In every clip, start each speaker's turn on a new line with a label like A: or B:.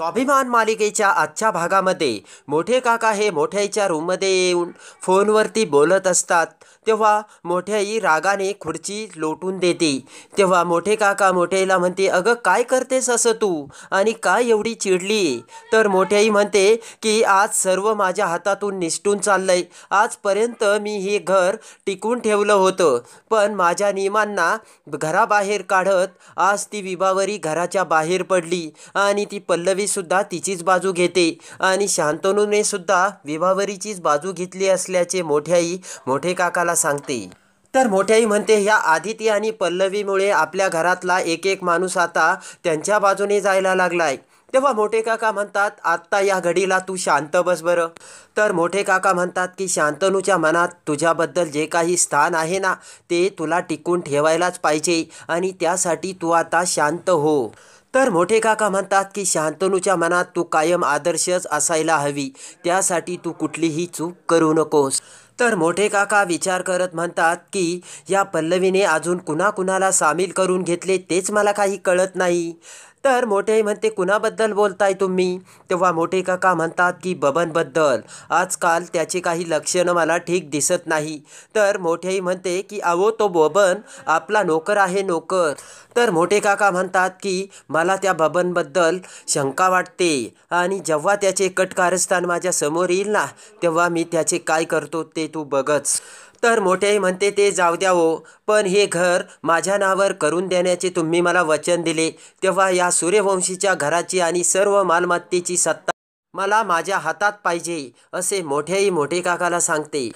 A: स्वाभिमान मालिकेच्या आजच्या भागामध्ये मोठे काका हे मोठ्याईच्या रूममध्ये येऊन फोनवरती बोलत असतात तेव्हा मोठ्याई रागाने खुर्ची लोटून देते तेव्हा मोठे काका मोठ्याईला म्हणते अगं काय करतेस असं तू आणि काय एवढी चिडली तर मोठ्याई म्हणते की आज सर्व माझ्या हातातून निष्ठून चाललंय आजपर्यंत मी हे घर टिकून ठेवलं होतं पण माझ्या नियमांना घराबाहेर काढत आज ती विभावरी घराच्या बाहेर पडली आणि ती पल्लवी सुद्धा तिचीच बाजू घेते आणि शांतनूने सुद्धा विभावरीचीच बाजू घेतली असल्याचे मोठ्याई मोठे काकाला सांगते तर मोठ्याई म्हणते ह्या आदिती आणि पल्लवीमुळे आपल्या घरातला एक एक माणूस आता त्यांच्या बाजूने जायला लागलाय तेव्हा मोठे काका म्हणतात आत्ता या घडीला तू शांत बस बरं तर मोठे काका म्हणतात की शांतनूच्या मनात तुझ्याबद्दल जे काही स्थान आहे ना ते तुला टिकून ठेवायलाच पाहिजे आणि त्यासाठी तू आता शांत हो तर मोठे काका म्हणतात की शांतनूच्या मनात तू कायम आदर्शच असायला हवी त्यासाठी तू कुठलीही चूक करू नकोस तर मोठे काका विचार करत म्हणतात की या पल्लवीने अजून कुणाकुणाला सामील करून घेतले तेच मला काही कळत नाही तर मोठे म्हणते कुणाबद्दल बोलताय तुम्ही तेव्हा मोठे काका म्हणतात की बबनबद्दल आजकाल त्याचे काही लक्षणं मला ठीक दिसत नाही तर मोठेही म्हणते की अहो तो बबन आपला नोकर आहे नोकर तर मोठे काका म्हणतात की मला त्या बबनबद्दल शंका वाटते आणि जेव्हा त्याचे कट कारस्थान माझ्या समोर येईल ना तेव्हा मी त्याचे काय करतो ते तू बघच तर मोठेही म्हणते ते जाऊ द्या हो. पण हे घर माझ्या नावावर करून देण्याचे तुम्ही मला वचन दिले तेव्हा या सूर्यवंशीच्या घराची आणि सर्व मालमत्तेची सत्ता मला माझ्या हातात पाहिजे असे मोठेही मोठे काकाला सांगते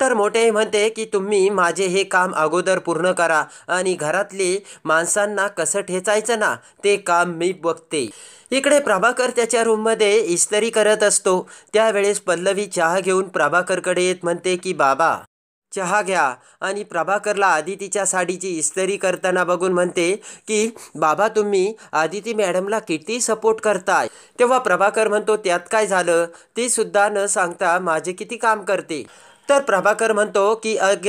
A: तर मोठेही म्हणते की तुम्ही माझे हे काम अगोदर पूर्ण करा आणि घरातले माणसांना कसं ठेचायचं ना ते काम मी बघते इकडे प्रभाकर त्याच्या रूममध्ये इस्तरी करत असतो त्यावेळेस पल्लवी चहा घेऊन प्रभाकरकडे येत म्हणते की बाबा चहा घ्या आणि प्रभाकरला आदितीच्या साडीची इस्तरी करताना बघून म्हणते की बाबा तुम्ही आदिती मॅडमला किती सपोर्ट करताय तेव्हा प्रभाकर म्हणतो त्यात काय झालं ते सुद्धा न सांगता माझे किती काम करते तर प्रभाकर म्हणतो की अग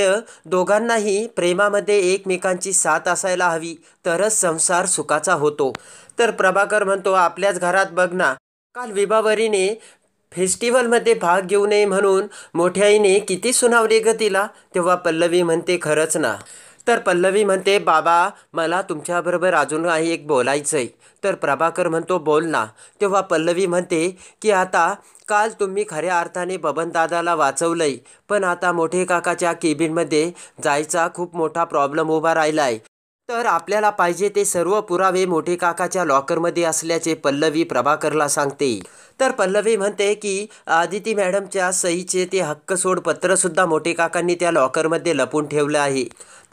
A: दोघांनाही प्रेमामध्ये एकमेकांची साथ असायला हवी तरच संसार सुखाचा होतो तर प्रभाकर म्हणतो आपल्याच घरात बघ ना काल विभावरीने फेस्टिवलमध्ये भाग घेऊ नये म्हणून मोठ्याईने किती सुनावले ग तेव्हा पल्लवी म्हणते खरंच ना तर पल्लवी म्हणते बाबा मला तुमच्याबरोबर अजून काही एक बोलायचं आहे तर प्रभाकर म्हणतो बोल ना तेव्हा पल्लवी म्हणते की आता काल तुम्ही खऱ्या अर्थाने बबनदादाला वाचवलंय पण आता मोठे काकाच्या केबिनमध्ये जायचा खूप मोठा प्रॉब्लेम उभा राहिला आहे तर आपल्याला पाहिजे ते सर्व पुरावे मोठे काकाच्या लॉकरमध्ये असल्याचे पल्लवी प्रभाकरला सांगते तर पल्लवी म्हणते की आदिती मॅडमच्या सईचे ते हक्क सोड पत्रसुद्धा मोठे काकांनी त्या लॉकरमध्ये लपून ठेवलं आहे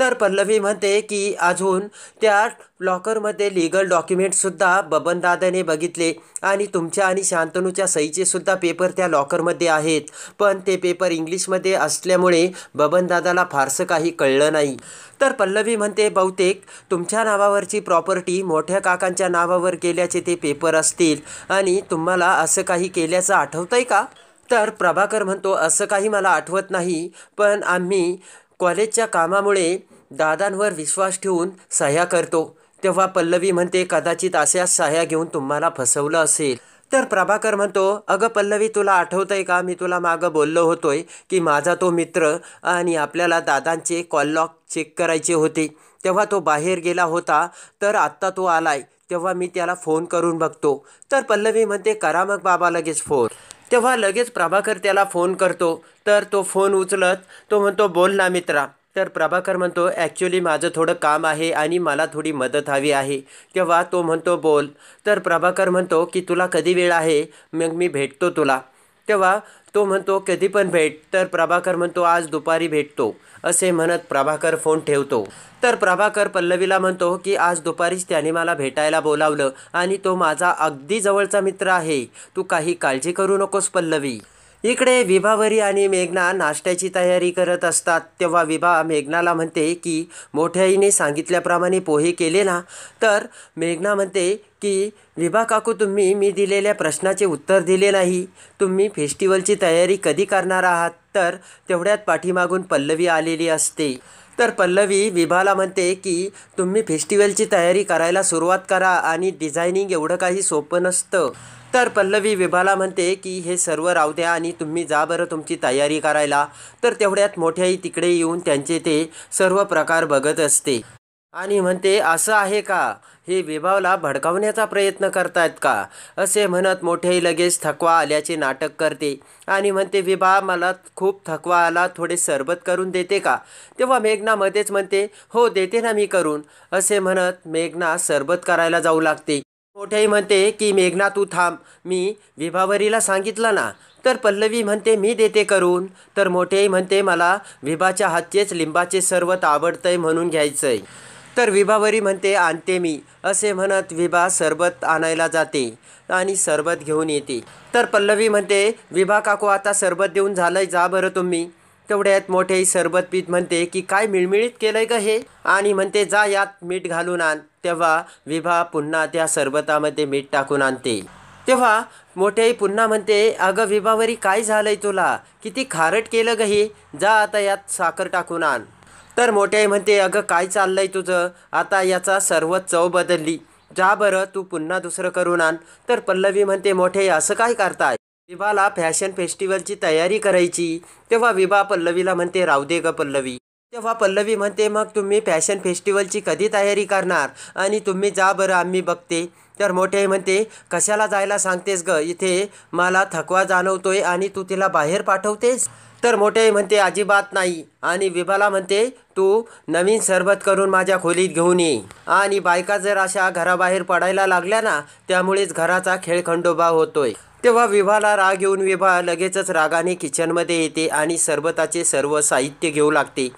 A: तर पल्लवी म्हणते की अजून त्या लॉकरमध्ये लिगल डॉक्युमेंटसुद्धा बबनदादाने बघितले आणि तुमच्या आणि शांतनूच्या सईचेसुद्धा पेपर त्या लॉकरमध्ये आहेत पण ते पेपर इंग्लिशमध्ये असल्यामुळे बबनदादाला फारसं काही कळलं नाही तर पल्लवी म्हणते बहुतेक तुमच्या नावावरची प्रॉपर्टी मोठ्या काकांच्या नावावर केल्याचे ते पेपर असतील आणि तुम्हाला असं काही केल्याचं आहे का तर प्रभाकर म्हणतो असं काही मला आठवत नाही पण आम्ही कॉलेजच्या कामामुळे दादांवर विश्वास ठेवून सह्या करतो तेव्हा पल्लवी म्हणते कदाचित अशा सह्या घेऊन तुम्हाला फसवलं असेल तर प्रभाकर म्हणतो अगं पल्लवी तुला आहे का मी तुला मागं बोललो होतोय की माझा तो मित्र आणि आपल्याला दादांचे कॉल लॉक चेक करायचे होते तेव्हा तो बाहेर गेला होता तर आत्ता तो आलाय तेव्हा मी त्याला फोन करून बघतो तर पल्लवी म्हणते करा मग बाबा लगेच फोन तेव्हा लगेच प्रभाकर त्याला फोन करतो तर तो फोन उचलत तो म्हणतो बोल ना मित्रा तर प्रभाकर म्हणतो ॲक्च्युली माझं थोडं काम आहे आणि मला थोडी मदत हवी आहे तेव्हा तो म्हणतो बोल तर प्रभाकर म्हणतो की तुला कधी वेळ आहे मग मी भेटतो तुला तेव्हा तो म्हणतो कधी पण भेट तर प्रभाकर म्हणतो आज दुपारी भेटतो असे म्हणत प्रभाकर फोन ठेवतो तर प्रभाकर पल्लवीला म्हणतो की आज दुपारीच त्याने मला भेटायला बोलावलं आणि तो माझा अगदी जवळचा मित्र आहे तू काही काळजी करू नकोस पल्लवी इकडे विभावरी आणि मेघना नाश्त्याची तयारी करत असतात तेव्हा विभा मेघनाला म्हणते की मोठ्याईने सांगितल्याप्रमाणे पोहे केले ना तर मेघना म्हणते की विभा काकू तुम्ही मी दिलेल्या प्रश्नाचे उत्तर दिले नाही तुम्ही फेस्टिवलची तयारी कधी करणार आहात तर तेवढ्यात पाठीमागून पल्लवी आलेली असते तर पल्लवी विभाला म्हणते की तुम्ही फेस्टिवलची तयारी करायला सुरुवात करा आणि डिझायनिंग एवढं काही सोपं नसतं तर पल्लवी विभाला म्हणते की हे सर्व राहू द्या आणि तुम्ही जा बरं तुमची तयारी करायला तर तेवढ्यात मोठ्याही तिकडे येऊन त्यांचे ते सर्व प्रकार बघत असते आणि म्हणते असं आहे का हे विभावला भडकावण्याचा प्रयत्न करतायत का असे म्हणत मोठेही लगेच थकवा आल्याचे नाटक करते आणि म्हणते विभा मला खूप थकवा आला थोडे सरबत करून देते का तेव्हा मेघना मध्येच म्हणते हो देते ना मी करून असे म्हणत मेघना सरबत करायला जाऊ लागते मोठ्याई म्हणते की मेघना तू थांब मी विभावरीला सांगितलं ना तर पल्लवी म्हणते मी देते करून तर मोठ्याई म्हणते मला विभाच्या हातचेच लिंबाचे सर्वत आवडतंय म्हणून घ्यायचंय तर विभावरी म्हणते आणते मी असे म्हणत विभा सरबत आणायला जाते आणि सरबत घेऊन येते तर पल्लवी म्हणते विभा काकू आता सरबत देऊन झालंय जा बरं तुम्ही तेवढ्यात मोठेही सरबत पीत म्हणते की काय मिळमिळीत केलंय का हे आणि म्हणते जा यात मीठ घालून आण तेव्हा विभा पुन्हा त्या सरबतामध्ये मीठ टाकून आणते तेव्हा मोठेही पुन्हा म्हणते अगं विभावरी काय झालंय तुला किती खारट केलं ग ही जा आता यात साखर टाकून आण तर मोठे म्हणते अगं काय चाललंय तुझं आता याचा सर्व चव बदलली जा बरं तू पुन्हा दुसरं करून आण तर पल्लवी म्हणते मोठे असं काय करताय विभाला फॅशन फेस्टिवलची तयारी करायची तेव्हा विभा पल्लवीला म्हणते राहू दे ग पल्लवी तेव्हा पल्लवी म्हणते मग तुम्ही फॅशन फेस्टिवलची कधी तयारी करणार आणि तुम्ही जा बरं आम्ही बघते तर मोठे म्हणते कशाला जायला सांगतेस ग इथे मला थकवा जाणवतोय आणि तू तिला बाहेर पाठवतेस तर मोठे म्हणते अजिबात नाही आणि विभाला म्हणते तू नवीन सरबत करून माझ्या खोलीत घेऊन ये आणि बायका जर अशा घराबाहेर पडायला लागल्या ना त्यामुळेच घराचा खेळखंडोबा होतोय तेव्हा विभाला राग येऊन विभा लगेचच रागाने किचनमध्ये येते आणि सरबताचे सर्व साहित्य घेऊ लागते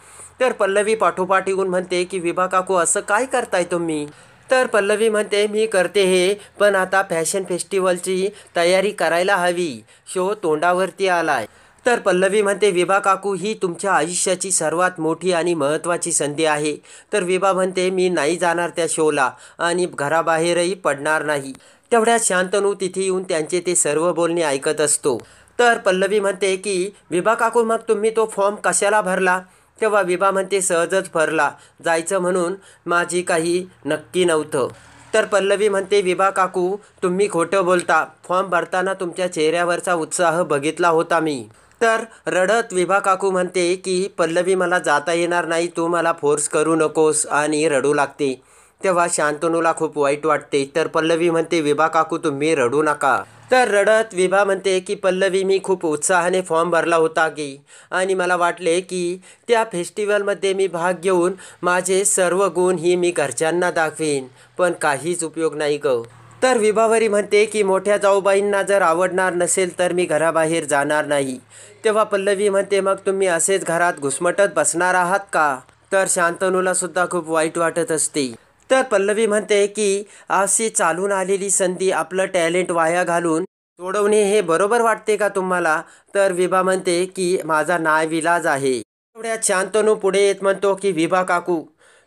A: तर पल्लवी पाठोपाठ येऊन म्हणते की विभा काकू असं काय करताय तुम्ही तर पल्लवी म्हणते मी करते हे पण आता फॅशन फेस्टिवलची तयारी करायला हवी शो तोंडावरती आलाय तर पल्लवी म्हणते विभा काकू ही तुमच्या आयुष्याची सर्वात मोठी आणि महत्त्वाची संधी आहे तर विभा म्हणते मी नाही जाणार त्या शोला आणि घराबाहेरही पडणार नाही तेवढ्या शांतनू तिथे येऊन त्यांचे ते सर्व बोलणे ऐकत असतो तर पल्लवी म्हणते की विभा काकू मग तुम्ही तो फॉर्म कशाला भरला तेव्हा विभा म्हणते सहजच फरला जायचं म्हणून माझी काही नक्की नव्हतं तर पल्लवी म्हणते विभा काकू तुम्ही खोटं बोलता फॉर्म भरताना तुमच्या चेहऱ्यावरचा उत्साह बघितला होता मी तर रडत विभा काकू म्हणते की पल्लवी मला जाता येणार नाही तू मला फोर्स करू नकोस आणि रडू लागते तेव्हा शांतनूला खूप वाईट वाटते तर पल्लवी म्हणते विभा काकू तुम्ही रडू नका तर रडत विभा म्हणते की पल्लवी मी खूप उत्साहाने फॉर्म भरला होता की आणि मला वाटले की त्या फेस्टिवलमध्ये मी भाग घेऊन माझे सर्व गुण ही मी घरच्यांना दाखवीन पण काहीच उपयोग नाही ग तर विभावरी म्हणते की मोठ्या जाऊबाईंना जर आवडणार नसेल तर मी घराबाहेर जाणार नाही तेव्हा पल्लवी म्हणते मग तुम्ही असेच घरात घुसमटत बसणार आहात का तर शांतनूला सुद्धा खूप वाईट वाटत असते तर पल्लवी म्हणते की अशी चालून आलेली संधी आपलं टॅलेंट वाया घालून सोडवणे हे बरोबर वाटते का तुम्हाला तर विभा म्हणते की माझा नाय विलाज आहे एवढ्या शांतनू पुढे येत म्हणतो की विभा काकू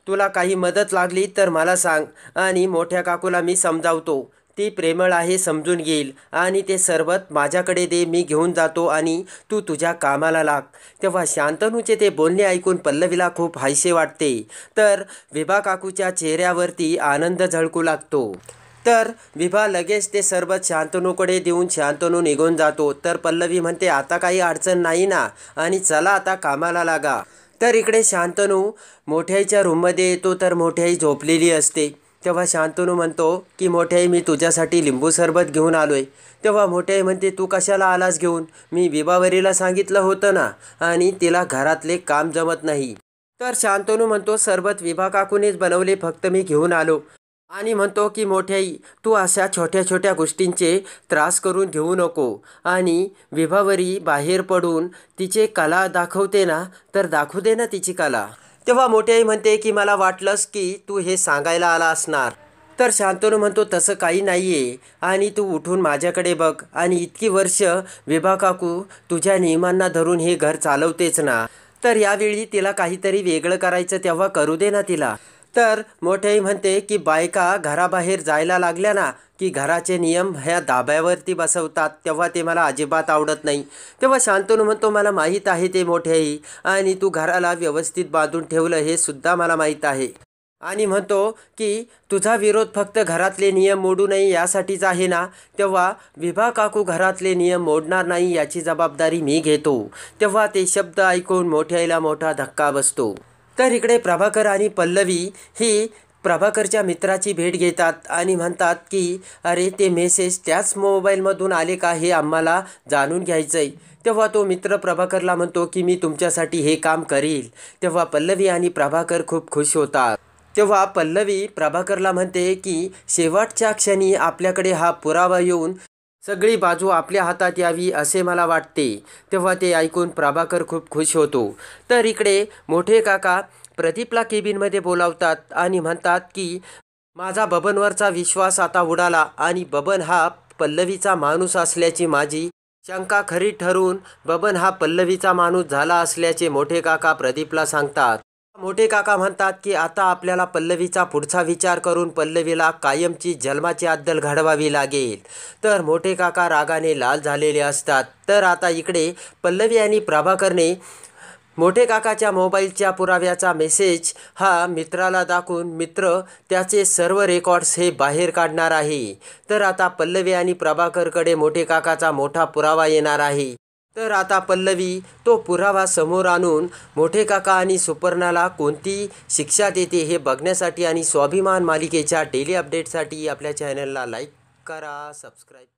A: तुला काही मदत लागली तर मला सांग आणि मोठ्या काकूला मी समजावतो ती प्रेमळ आहे समजून घेईल आणि ते सर्वत माझ्याकडे दे मी घेऊन जातो आणि तू तु तुझ्या कामाला लाग तेव्हा शांतनूचे ते बोलणे ऐकून पल्लवीला खूप हायसे वाटते तर विभा काकूच्या चेहऱ्यावरती आनंद झळकू लागतो तर विभा लगेच ते सर्वत शांतनूकडे देऊन शांतनू निघून जातो तर पल्लवी म्हणते आता काही अडचण नाही ना आणि चला आता कामाला लागा तर इकडे शांतनू मोठ्याईच्या रूममध्ये येतो तर मोठ्याई झोपलेली असते तेव्हा शांतनू म्हणतो की मोठ्याई मी तुझ्यासाठी लिंबू सरबत घेऊन आलो आहे तेव्हा मोठ्याई म्हणते तू कशाला आलास घेऊन मी विभावरीला सांगितलं होतं ना आणि तिला घरातले काम जमत नाही तर शांतनू म्हणतो सरबत विभा काकूनेच बनवले फक्त मी घेऊन आलो आणि म्हणतो की मोठ्याई तू अशा छोट्या छोट्या गोष्टींचे त्रास करून घेऊ नको आणि विभावरी बाहेर पडून तिचे कला दाखवते ना तर दाखवू दे ना तिची कला तेव्हा मोठी आई म्हणते की मला वाटलंस की तू हे सांगायला आला असणार तर शांतनू म्हणतो तसं काही नाही आहे आणि तू उठून माझ्याकडे बघ आणि इतकी वर्ष विभा काकू तुझ्या नियमांना धरून हे घर चालवतेच ना तर यावेळी तिला काहीतरी वेगळं करायचं तेव्हा करू दे ना तिला तर मोठेही म्हणते की बायका घराबाहेर जायला लागल्या ना की घराचे नियम ह्या दाब्यावरती बसवतात तेव्हा ते मला अजिबात आवडत नाही तेव्हा शांतनू म्हणतो मला माहीत आहे ते मोठेही आणि तू घराला व्यवस्थित बांधून ठेवलं हे सुद्धा मला माहीत आहे आणि म्हणतो की तुझा विरोध फक्त घरातले नियम मोडू नये यासाठीच आहे ना तेव्हा विभा काकू घरातले नियम मोडणार नाही याची जबाबदारी मी घेतो तेव्हा ते शब्द ऐकून मोठ्याला मोठा धक्का बसतो तर इकडे प्रभाकर आणि पल्लवी ही प्रभाकरच्या मित्राची भेट घेतात आणि म्हणतात की अरे ते मेसेज त्याच मोबाईलमधून आले का हे आम्हाला जाणून घ्यायचं आहे तेव्हा तो मित्र प्रभाकरला म्हणतो की मी तुमच्यासाठी हे काम करील तेव्हा पल्लवी आणि प्रभाकर खूप खुश होतात तेव्हा पल्लवी प्रभाकरला म्हणते की शेवटच्या क्षणी आपल्याकडे हा पुरावा येऊन सगळी बाजू आपल्या हातात यावी असे मला वाटते तेव्हा ते ऐकून प्रभाकर खूप खुश होतो तर इकडे मोठे काका प्रदीपला केबिनमध्ये बोलावतात आणि म्हणतात की माझा बबनवरचा विश्वास आता उडाला आणि बबन हा पल्लवीचा माणूस असल्याची माझी शंका खरी ठरून बबन हा पल्लवीचा माणूस झाला असल्याचे मोठे काका प्रदीपला सांगतात मोठे काका म्हणतात की आता आपल्याला पल्लवीचा पुढचा विचार करून पल्लवीला कायमची जन्माची अद्दल घडवावी लागेल तर मोठे काका रागाने लाल झालेले असतात तर आता इकडे पल्लवी आणि प्रभाकरने मोठे काकाच्या मोबाईलच्या पुराव्याचा मेसेज हा मित्राला दाखवून मित्र त्याचे सर्व रेकॉर्ड्स हे बाहेर काढणार आहे तर आता पल्लवी आणि प्रभाकरकडे मोठे काकाचा मोठा पुरावा येणार आहे तर आता पल्लवी तो पुरावा समोर आणून मोठे काका आणि सुपर्णाला कोणती शिक्षा देते हे बघण्यासाठी आणि स्वाभिमान मालिकेच्या डेली अपडेटसाठी आपल्या चॅनलला लाईक करा सबस्क्राईब